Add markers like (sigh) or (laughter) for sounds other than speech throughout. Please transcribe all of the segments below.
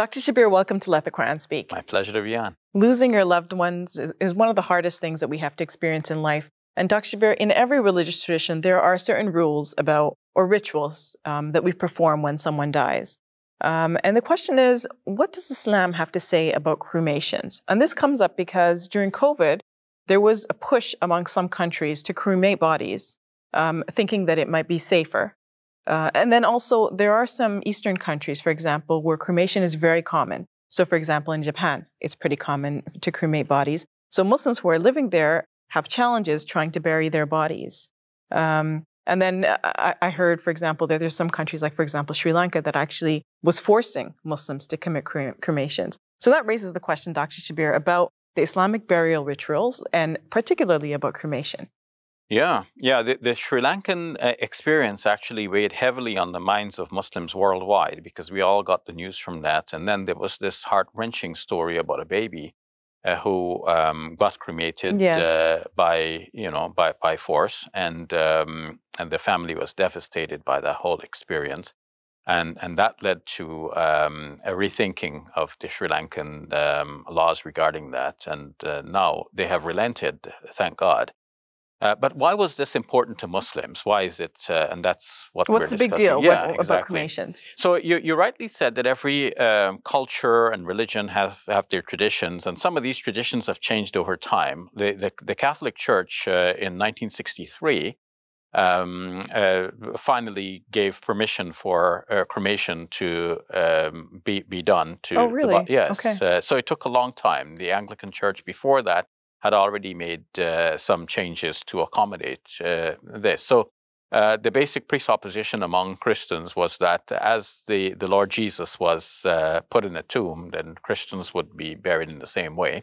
Dr. Shabir, welcome to Let the Quran Speak. My pleasure to be on. Losing your loved ones is, is one of the hardest things that we have to experience in life. And Dr. Shabir, in every religious tradition, there are certain rules about or rituals um, that we perform when someone dies. Um, and the question is, what does Islam have to say about cremations? And this comes up because during COVID, there was a push among some countries to cremate bodies, um, thinking that it might be safer. Uh, and then also, there are some Eastern countries, for example, where cremation is very common. So, for example, in Japan, it's pretty common to cremate bodies. So, Muslims who are living there have challenges trying to bury their bodies. Um, and then uh, I, I, heard, for example, that there's some countries, like for example Sri Lanka, that actually was forcing Muslims to commit cremations. So that raises the question, Dr. Shabir, about the Islamic burial rituals and particularly about cremation. Yeah, yeah. The, the Sri Lankan uh, experience actually weighed heavily on the minds of Muslims worldwide because we all got the news from that. And then there was this heart wrenching story about a baby uh, who um, got cremated yes. uh, by, you know, by, by force, and um, and the family was devastated by that whole experience. And, and that led to um, a rethinking of the Sri Lankan um, laws regarding that. And uh, now they have relented, thank God. Uh, but why was this important to Muslims? Why is it? Uh, and that's what What's are discussing. big deal yeah, what, exactly. about cremations? So you, you rightly said that every um, culture and religion have, have their traditions, and some of these traditions have changed over time. The, the, the Catholic Church uh, in 1963 um, uh, finally gave permission for uh, cremation to um, be, be done. To oh, really? The, yes. Okay. so it took a long time. The Anglican Church before that had already made uh, some changes to accommodate uh, this. So uh, the basic presupposition among Christians was that as the, the Lord Jesus was uh, put in a tomb, then Christians would be buried in the same way.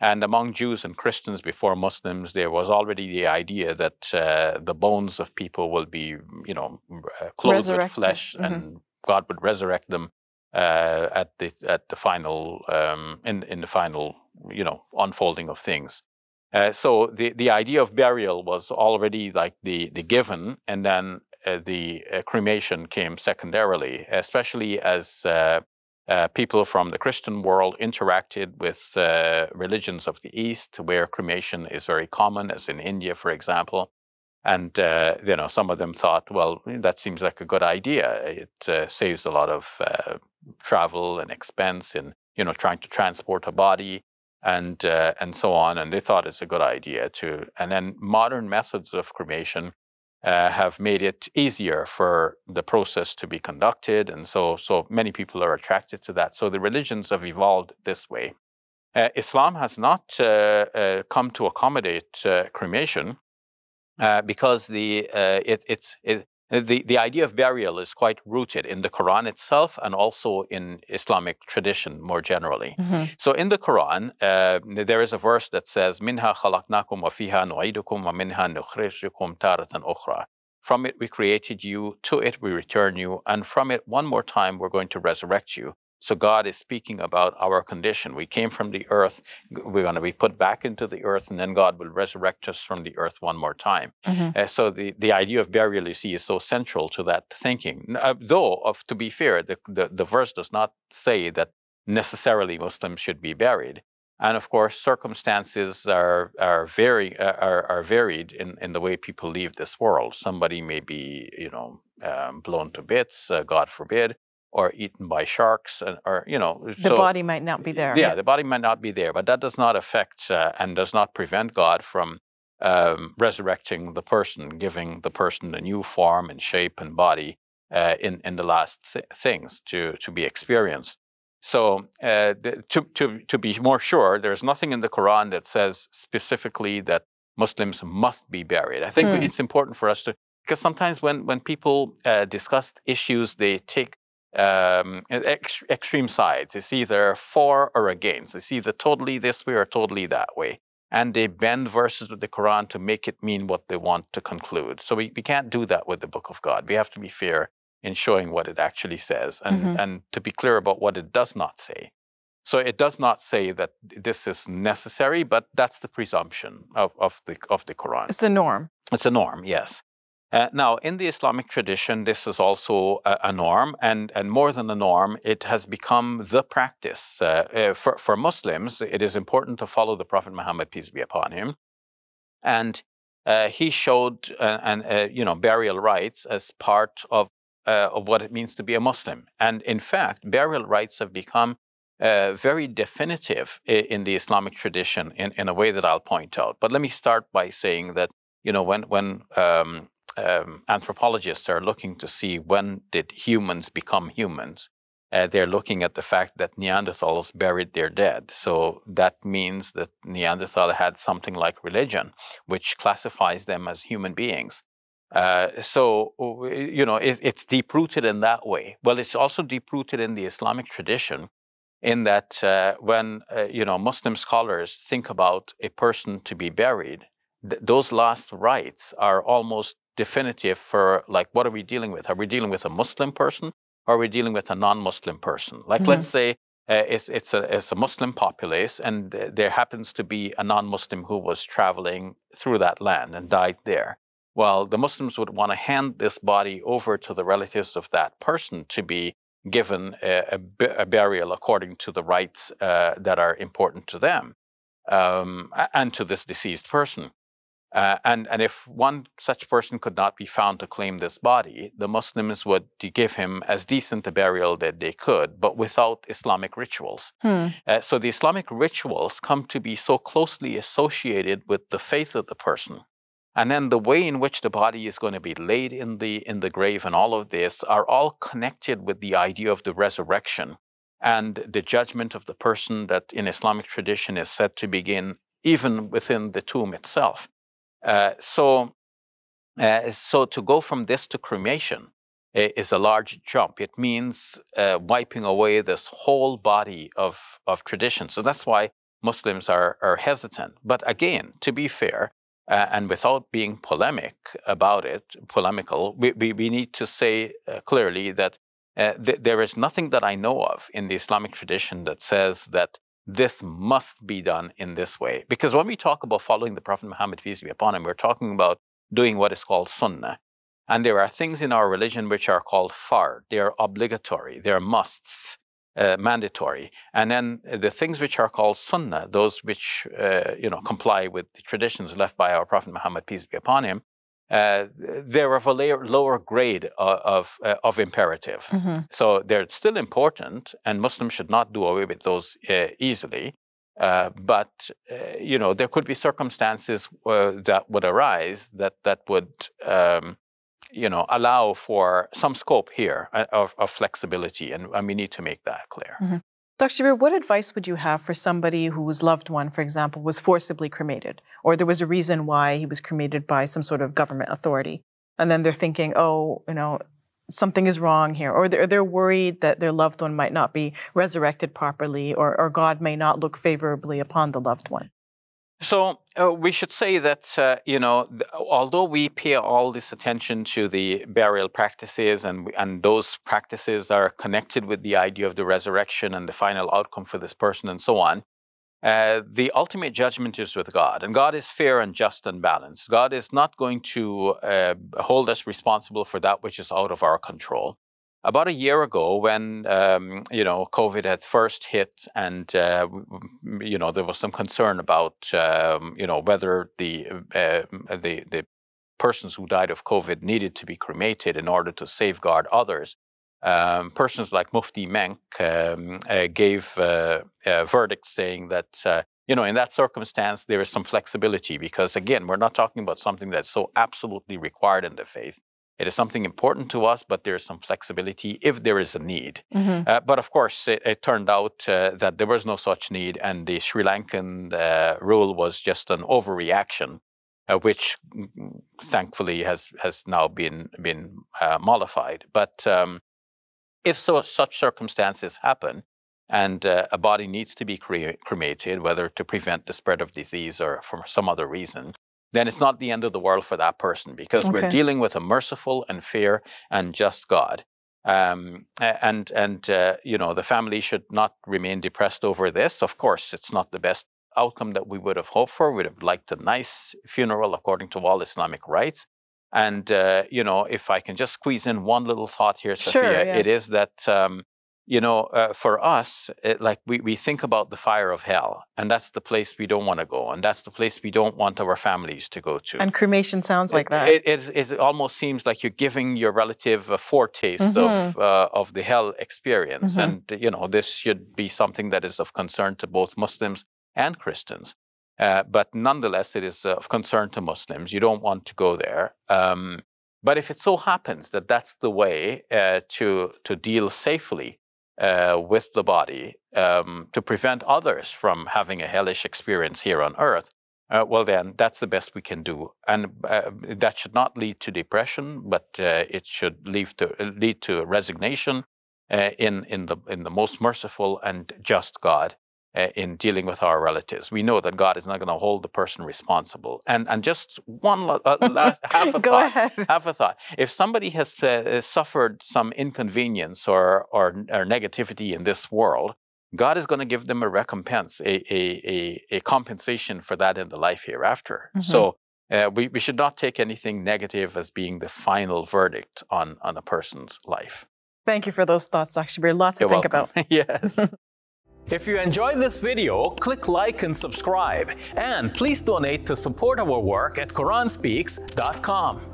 And among Jews and Christians before Muslims, there was already the idea that uh, the bones of people will be, you know, uh, clothed with flesh, mm-hmm. and God would resurrect them at the at the final um, in in the final you know unfolding of things. Uh, so the the idea of burial was already like the the given, and then uh, the uh, cremation came secondarily, especially as. Uh, uh, people from the Christian world interacted with uh, religions of the East, where cremation is very common, as in India, for example. And you know, some of them thought, well, that seems like a good idea. It saves a lot of travel and expense in you know trying to transport a body and uh, and so on. And they thought it's a good idea to. And then modern methods of cremation uh, have made it easier for the process to be conducted, and so so many people are attracted to that. So the religions have evolved this way. Uh, Islam has not uh, uh, come to accommodate uh, cremation because the it, it's it, uh, the, the idea of burial is quite rooted in the Quran itself and also in Islamic tradition more generally. Mm-hmm. So in the Quran, uh, there is a verse that says, "Minha Khalaknakum wa fiha nu'idukum wa minha nukhrijukum taratan ukhra." From it we created you, to it we return you, and from it one more time we're going to resurrect you. So God is speaking about our condition. We came from the earth, we're going to be put back into the earth, and then God will resurrect us from the earth one more time. Mm-hmm. Uh, so the, the idea of burial, you see, is so central to that thinking. Uh, though, of, to be fair, the, the, the verse does not say that necessarily Muslims should be buried. And of course, circumstances are, are, very, uh, are, are varied in, in the way people leave this world. Somebody may be, you know, um, blown to bits, uh, God forbid or eaten by sharks, and, or you know, the so, body might not be there. Yeah, the body might not be there, but that does not affect uh, and does not prevent God from um, resurrecting the person, giving the person a new form and shape and body uh, in in the last th- things to to be experienced. So uh, the, to to to be more sure, there is nothing in the Quran that says specifically that Muslims must be buried. I think hmm. it's important for us to because sometimes when when people uh, discuss issues, they take um, ex extreme sides. It's either for or against. It's either totally this way or totally that way. And they bend verses with the Quran to make it mean what they want to conclude. So we, we can't do that with the Book of God. We have to be fair in showing what it actually says and, mm -hmm. and to be clear about what it does not say. So it does not say that this is necessary, but that's the presumption of, of, the, of the Quran. It's the norm. It's a norm, yes. Uh, now, in the Islamic tradition, this is also a, a, norm, and, and more than a norm, it has become the practice. Uh, uh for, for Muslims, it is important to follow the Prophet Muhammad, peace be upon him. And uh, he showed uh, an, uh, you know, burial rites as part of, of what it means to be a Muslim. And in fact, burial rites have become very definitive in the Islamic tradition in, in a way that I'll point out. But let me start by saying that you know, when when um, um, anthropologists are looking to see when did humans become humans. Uh, they're looking at the fact that Neanderthals buried their dead. So that means that Neanderthal had something like religion, which classifies them as human beings. Uh, so, you know, it, it's deep rooted in that way. Well, it's also deep rooted in the Islamic tradition, in that uh, when, uh, you know, Muslim scholars think about a person to be buried, th- those last rites are almost definitive for like what are we dealing with? Are we dealing with a Muslim person? Or are we dealing with a non-Muslim person? Like mm-hmm. let's say uh, it's, it's, a, it's a Muslim populace, and uh, there happens to be a non Muslim who was traveling through that land and died there. Well, the Muslims would want to hand this body over to the relatives of that person to be given a, a, a burial according to the rites uh, that are important to them um, and to this deceased person. Uh, and, and if one such person could not be found to claim this body, the Muslims would give him as decent a burial that they could, but without Islamic rituals. Hmm. Uh, so the Islamic rituals come to be so closely associated with the faith of the person. And then the way in which the body is going to be laid in the, in the grave and all of this are all connected with the idea of the resurrection and the judgment of the person that in Islamic tradition is said to begin even within the tomb itself. Uh, so, uh, so to go from this to cremation is a large jump. It means uh, wiping away this whole body of, of tradition. So that's why Muslims are, are hesitant. But again, to be fair, uh, and without being polemic about it, polemical, we, we, we need to say uh, clearly that uh, th- there is nothing that I know of in the Islamic tradition that says that this must be done in this way. Because when we talk about following the Prophet Muhammad, peace be upon him, we're talking about doing what is called sunnah. And there are things in our religion which are called far. They are obligatory, they are musts, uh, mandatory. And then the things which are called sunnah, those which uh, you know comply with the traditions left by our Prophet Muhammad, peace be upon him, uh, they're of a layer, lower grade uh, of, of, uh, of imperative. Mm-hmm. So they're still important, and Muslims should not do away with those uh, easily. but you know there could be circumstances that would arise that that would um, you know allow for some scope here of, of flexibility, and, and, we need to make that clear. Mm-hmm. Dr. Shabir, what advice would you have for somebody whose loved one, for example, was forcibly cremated, or there was a reason why he was cremated by some sort of government authority, and then they're thinking, oh, you know, something is wrong here, or they're, they're worried that their loved one might not be resurrected properly, or, or God may not look favorably upon the loved one? So uh, we should say that uh, you know, although we pay all this attention to the burial practices and and those practices are connected with the idea of the resurrection and the final outcome for this person and so on, uh, the ultimate judgment is with God, and God is fair and just and balanced. God is not going to uh, hold us responsible for that which is out of our control about a year ago when um, you know COVID had first hit, and uh, you know there was some concern about um, you know whether the uh, the the persons who died of COVID needed to be cremated in order to safeguard others. Um, persons like Mufti Menk um, uh, gave uh, verdicts saying that uh, you know, in that circumstance, there is some flexibility because, again, we're not talking about something that's so absolutely required in the faith. It is something important to us, but there is some flexibility if there is a need. Mm-hmm. Uh, but of course, it, it turned out uh, that there was no such need, and the Sri Lankan uh, rule was just an overreaction, uh, which mm, mm, thankfully has, has now been, been uh, mollified. But um, if so, such circumstances happen, and uh, a body needs to be cre- cremated, whether to prevent the spread of disease or for some other reason, then it's not the end of the world for that person because okay. we're dealing with a merciful and fair and just God. Um, and and uh, you know the family should not remain depressed over this. Of course, it's not the best outcome that we would have hoped for. We'd have liked a nice funeral according to all Islamic rites. And uh, you know, if I can just squeeze in one little thought here, sure, Sophia, yeah. it is that um, you know, uh, for us, it, like we, we think about the fire of hell, and that's the place we don't want to go, and that's the place we don't want our families to go to. And cremation sounds it, like that. It, it, it, almost seems like you're giving your relative a foretaste mm-hmm. of, uh, of the hell experience. Mm-hmm. And, you know, this should be something that is of concern to both Muslims and Christians. Uh, but nonetheless, it is uh, of concern to Muslims. You don't want to go there. Um, but if it so happens that that's the way uh, to, to deal safely uh, with the body um, to prevent others from having a hellish experience here on earth, uh, well, then that's the best we can do. And uh, that should not lead to depression, but uh, it should lead to, uh, lead to resignation uh, in, in, the, in the most merciful and just God uh, in dealing with our relatives. We know that God is not going to hold the person responsible. And and just one la- uh, la- (laughs) half a Go thought, ahead. half a thought. If somebody has uh, uh, suffered some inconvenience or, or, or negativity in this world, God is going to give them a recompense, a a a, a compensation for that in the life hereafter. Mm-hmm. So. Uh, we, we should not take anything negative as being the final verdict on, on a person's life. Thank you for those thoughts, Dr. Shabir. Lots You're to think welcome. about. (laughs) yes. (laughs) If you enjoyed this video, click like and subscribe. And please donate to support our work at QuranSpeaks.com.